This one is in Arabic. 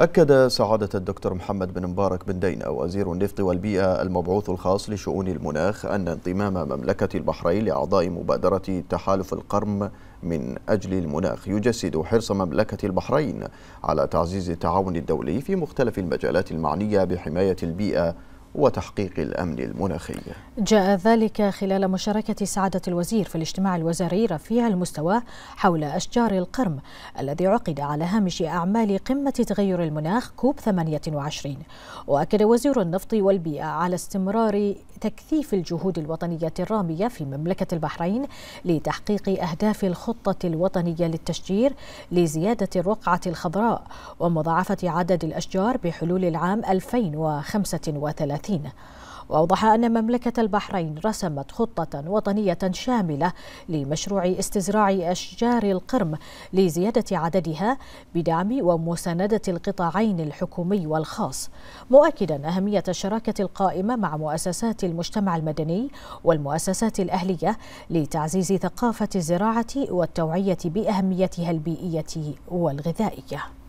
أكد سعادة الدكتور محمد بن مبارك بن دينا وزير النفط والبيئة المبعوث الخاص لشؤون المناخ أن انضمام مملكة البحرين لأعضاء مبادرة تحالف القرم من أجل المناخ يجسد حرص مملكة البحرين على تعزيز التعاون الدولي في مختلف المجالات المعنية بحماية البيئة وتحقيق الأمن المناخي جاء ذلك خلال مشاركة سعادة الوزير في الاجتماع الوزاري رفيع المستوى حول أشجار القرم الذي عقد على هامش أعمال قمة تغير المناخ كوب 28 وأكد وزير النفط والبيئة على استمرار تكثيف الجهود الوطنية الرامية في مملكة البحرين لتحقيق أهداف الخطة الوطنية للتشجير لزيادة الرقعة الخضراء ومضاعفة عدد الأشجار بحلول العام 2035 وأوضح أن مملكة البحرين رسمت خطة وطنية شاملة لمشروع استزراع أشجار القرم لزيادة عددها بدعم ومساندة القطاعين الحكومي والخاص مؤكدا أهمية الشراكة القائمة مع مؤسسات المجتمع المدني والمؤسسات الأهلية لتعزيز ثقافة الزراعة والتوعية بأهميتها البيئية والغذائية